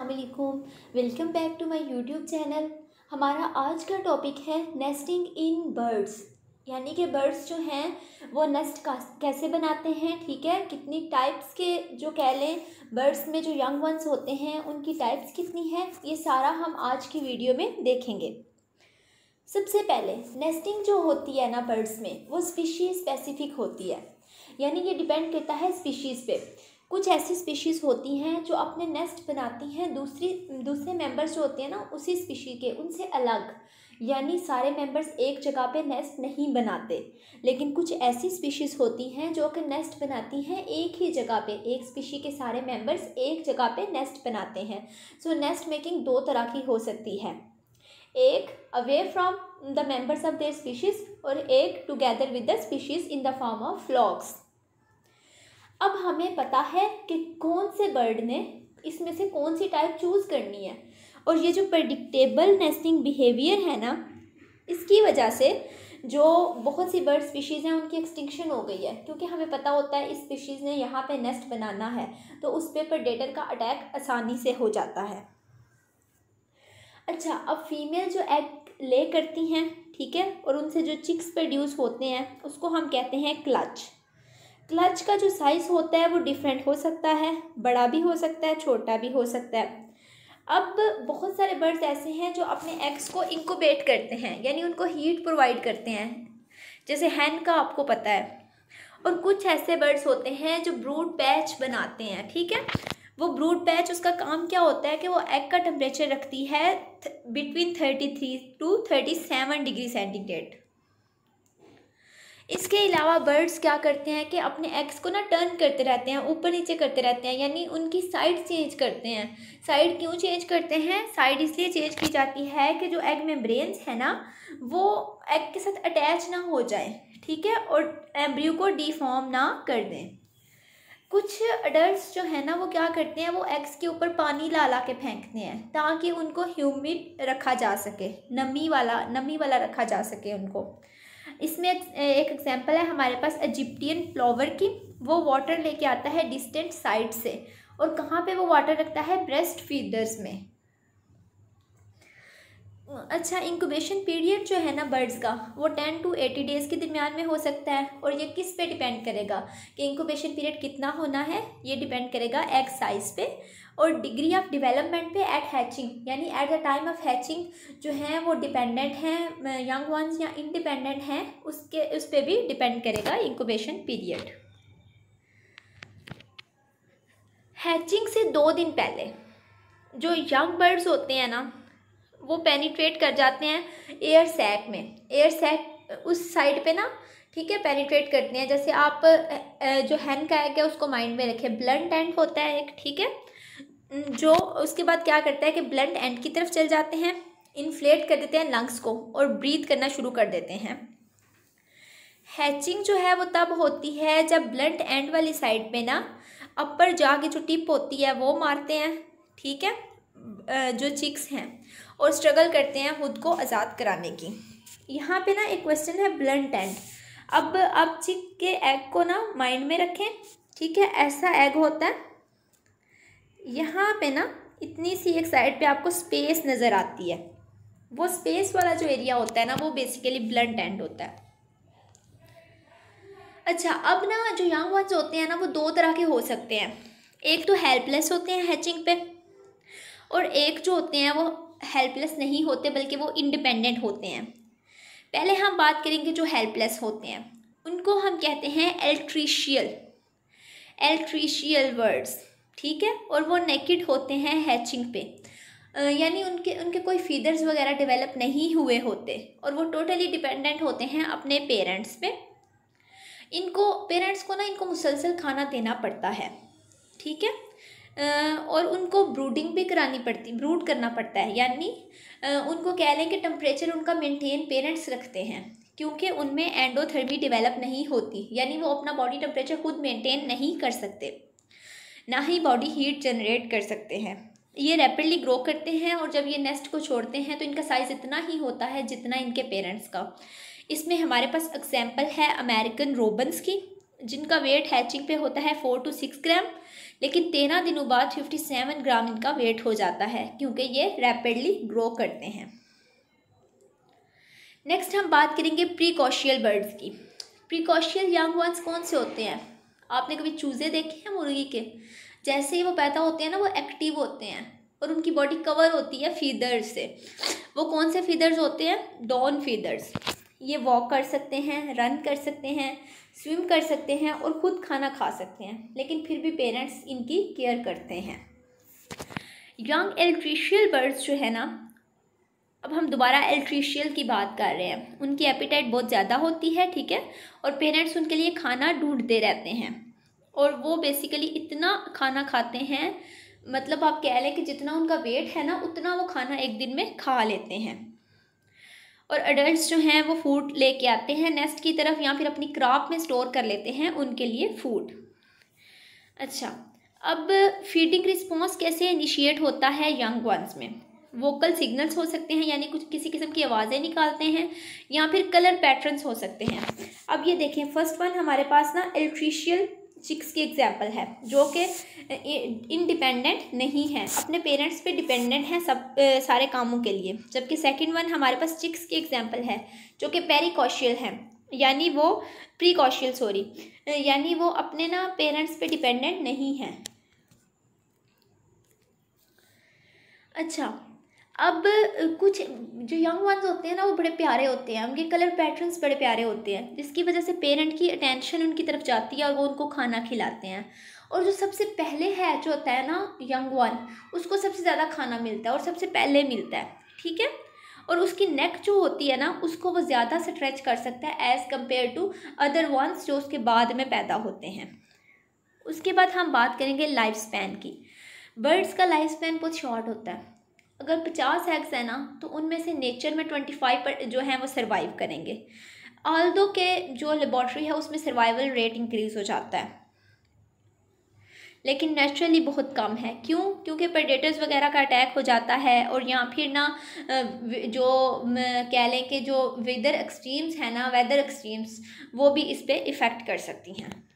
अल्लाम welcome back to my YouTube channel हमारा आज का टॉपिक है नेस्टिंग इन बर्ड्स यानी कि बर्ड्स जो हैं वो नेस्ट कैसे बनाते हैं ठीक है कितनी टाइप्स के जो कह लें बर्ड्स में जो यंग वंस होते हैं उनकी टाइप्स कितनी है ये सारा हम आज की वीडियो में देखेंगे सबसे पहले नेस्टिंग जो होती है ना बर्ड्स में वो स्पीशीज़ स्पेसिफिक होती है यानी ये डिपेंड करता है स्पीशीज़ पे कुछ ऐसी स्पीशीज़ होती हैं जो अपने नेस्ट बनाती हैं दूसरी दूसरे मेंबर्स जो होते हैं ना उसी स्पीशी के उनसे अलग यानी सारे मेंबर्स एक जगह पे नेस्ट नहीं बनाते लेकिन कुछ ऐसी स्पीशीज़ होती हैं जो कि नेस्ट बनाती हैं एक ही जगह पे एक स्पीशी के सारे मेंबर्स एक जगह पे नेस्ट बनाते हैं सो नेस्ट मेकिंग दो तरह की हो सकती है एक away from the members of their species और एक together with the species in the form of flocks अब हमें पता है कि कौन से बर्ड ने इसमें से कौन सी टाइप चूज़ करनी है और ये जो प्रडिक्टेबल नेस्टिंग बिहेवियर है ना इसकी वजह से जो बहुत सी बर्ड स्पीशीज़ हैं उनकी एक्सटिंक्शन हो गई है क्योंकि हमें पता होता है इस स्पीशीज़ ने यहाँ पे नेस्ट बनाना है तो उस पर प्रडेटर का अटैक आसानी से हो जाता है अच्छा अब फीमेल जो एग ले करती हैं ठीक है और उनसे जो चिक्स प्रोड्यूस होते हैं उसको हम कहते हैं क्लच क्लच का जो साइज़ होता है वो डिफरेंट हो सकता है बड़ा भी हो सकता है छोटा भी हो सकता है अब बहुत सारे बर्ड्स ऐसे हैं जो अपने एग्स को इंकोबेट करते हैं यानी उनको हीट प्रोवाइड करते हैं जैसे हैन का आपको पता है और कुछ ऐसे बर्ड्स होते हैं जो ब्रूड पैच बनाते हैं ठीक है वो ब्रूड पैच उसका काम क्या होता है कि वो एग का टेम्परेचर रखती है between thirty three to thirty seven degree centigrade इसके अलावा बर्ड्स क्या करते हैं कि अपने एग्स को ना टर्न करते रहते हैं ऊपर नीचे करते रहते हैं यानी उनकी साइड चेंज करते हैं साइड क्यों चेंज करते हैं साइड इसलिए चेंज की जाती है कि जो एग मेम्ब्रेन है ना वो एग के साथ अटैच ना हो जाए ठीक है और एम्ब्रियो को डिफॉर्म ना कर दें कुछ अडल्ट जो है ना वो क्या करते हैं वो एग्स के ऊपर पानी ला ला के फेंकते हैं ताकि उनको ह्यूमिड रखा जा सके नमी वाला नमी वाला रखा जा सके उनको इसमें एक एग्जाम्पल है हमारे पास इजिप्टियन फ्लावर की वो वाटर लेके आता है डिस्टेंट साइड से और कहाँ पे वो वाटर रखता है ब्रेस्ट फीडर्स में अच्छा इंक्यूबेशन पीरियड जो है ना बर्ड्स का वो टेन टू एटी डेज़ के दरमियान में हो सकता है और ये किस पे डिपेंड करेगा कि इंक्यूबेशन पीरियड कितना होना है ये डिपेंड करेगा एग साइज़ पे और डिग्री ऑफ डेवलपमेंट पे एट हैचिंग यानी at the time of hatching जो है वो डिपेंडेंट हैं यंग वंस या इंडिपेंडेंट हैं उसके उस पर भी डिपेंड करेगा इंक्यूबेशन पीरियड हैचिंग से दो दिन पहले जो यंग बर्ड्स होते हैं ना वो पेनिट्रेट कर जाते हैं एयर सैक में एयर सैक उस साइड पे ना ठीक है पेनिट्रेट करते हैं जैसे आप जो हैन का एग है उसको माइंड में रखें ब्लंट एंड होता है एक ठीक है जो उसके बाद क्या करता है कि ब्लंट एंड की तरफ चल जाते हैं इन्फ्लेट कर देते हैं लंग्स को और ब्रीथ करना शुरू कर देते हैं हैचिंग जो है वो तब होती है जब ब्लंट एंड वाली साइड पे ना अपर जा जो टिप होती है वो मारते हैं ठीक है जो चिक्स हैं और स्ट्रगल करते हैं खुद को आज़ाद कराने की यहाँ पे ना एक क्वेश्चन है ब्लड एंड अब आप चिक के एग को ना माइंड में रखें ठीक है ऐसा एग होता है पे ना इतनी सी एक साइड पे आपको स्पेस नज़र आती है वो स्पेस वाला जो एरिया होता है ना वो बेसिकली ब्लंट एंड होता है अच्छा अब ना जो यंग वंस होते हैं ना वो दो तरह के हो सकते हैं एक तो हेल्पलेस होते हैं हैचिंग पे और एक जो होते हैं वो हेल्पलेस नहीं होते बल्कि वो इंडिपेंडेंट होते हैं पहले हम बात करेंगे जो हेल्पलेस होते हैं उनको हम कहते हैं एल्ट्रीशियल एल्ट्रीशियल वर्ड्स ठीक है और वो नेकेड होते हैं हैचिंग पे यानी उनके उनके कोई फीदर्स वगैरह डेवलप नहीं हुए होते और वो टोटली डिपेंडेंट होते हैं अपने पेरेंट्स पे इनको पेरेंट्स को ना इनको मुसलसल खाना देना पड़ता है ठीक है और उनको ब्रूडिंग भी करानी पड़ती ब्रूड करना पड़ता है यानी उनको कह लें कि टम्परेचर उनका मेंटेन पेरेंट्स रखते हैं क्योंकि उनमें एंडोथर्मी डेवलप नहीं होती यानी वो अपना बॉडी टेम्परेचर खुद मेंटेन नहीं कर सकते ना ही बॉडी हीट जनरेट कर सकते हैं ये रैपिडली ग्रो करते हैं और जब ये नेस्ट को छोड़ते हैं तो इनका साइज़ इतना ही होता है जितना इनके पेरेंट्स का इसमें हमारे पास एग्जाम्पल है अमेरिकन रोबन्स की जिनका वेट हैचिंग पे होता है फोर टू सिक्स ग्राम लेकिन तेरह दिनों बाद फिफ्टी सेवन ग्राम इनका वेट हो जाता है क्योंकि ये रैपिडली ग्रो करते हैं नेक्स्ट हम बात करेंगे प्रीकॉशियल बर्ड्स की प्रीकॉशियल यंग वंस कौन से होते हैं आपने कभी चूजे देखे हैं मुर्गी के जैसे ही वो पैदा होते हैं ना वो एक्टिव होते हैं और उनकी बॉडी कवर होती है फीदर्स से वो कौन से फीदर्स होते हैं डॉन फीदर्स ये वॉक कर सकते हैं रन कर सकते हैं स्विम कर सकते हैं और ख़ुद खाना खा सकते हैं लेकिन फिर भी पेरेंट्स इनकी केयर करते हैं यंग एल्ट्रिशियल बर्ड्स जो है ना अब हम दोबारा एल्ट्रीशियल की बात कर रहे हैं उनकी एपिटाइट बहुत ज़्यादा होती है ठीक है और पेरेंट्स उनके लिए खाना ढूंढते रहते हैं और वो बेसिकली इतना खाना खाते हैं मतलब आप कह लें कि जितना उनका वेट है ना उतना वो खाना एक दिन में खा लेते हैं और अडल्ट जो हैं वो फूड लेके आते हैं नेस्ट की तरफ या फिर अपनी क्रॉप में स्टोर कर लेते हैं उनके लिए फूड अच्छा अब फीडिंग रिस्पॉन्स कैसे इनिशिएट होता है यंग वंस में वोकल सिग्नल्स हो सकते हैं यानी कुछ किसी किस्म की आवाज़ें निकालते हैं या फिर कलर पैटर्न्स हो सकते हैं अब ये देखें फर्स्ट वन हमारे पास ना इलेक्ट्रिशियल चिक्स की एग्जाम्पल है जो कि इनडिपेंडेंट नहीं है अपने पेरेंट्स पे डिपेंडेंट हैं सब ए, सारे कामों के लिए जबकि सेकेंड वन हमारे पास चिक्स की एग्जाम्पल है जो कि पेरिकॉशियल है यानी वो प्रीकॉशियल सॉरी यानी वो अपने ना पेरेंट्स पे डिपेंडेंट नहीं हैं अच्छा अब कुछ जो यंग वंस होते हैं ना वो बड़े प्यारे होते हैं उनके कलर पैटर्न्स बड़े प्यारे होते हैं जिसकी वजह से पेरेंट की अटेंशन उनकी तरफ जाती है और वो उनको खाना खिलाते हैं और जो सबसे पहले हैच होता है ना यंग वन उसको सबसे ज़्यादा खाना मिलता है और सबसे पहले मिलता है ठीक है और उसकी नेक जो होती है ना उसको वो ज़्यादा स्ट्रेच कर सकता है as compared to other ones जो उसके बाद में पैदा होते हैं उसके बाद हम बात करेंगे लाइफ स्पैन की बर्ड्स का लाइफ स्पैन बहुत शॉर्ट होता है अगर पचास एग्स हैं ना तो उनमें से नेचर में ट्वेंटी फाइव पर जो हैं वो सर्वाइव करेंगे आल दो के जो लेबॉर्ट्री है उसमें सर्वाइवल रेट इंक्रीज़ हो जाता है लेकिन नेचुरली बहुत कम है क्यों क्योंकि प्रेडेटर्स वगैरह का अटैक हो जाता है और या फिर ना जो कह लें कि जो वेदर एक्सट्रीम्स हैं ना वेदर एक्सट्रीम्स वो भी इस पर इफ़ेक्ट कर सकती हैं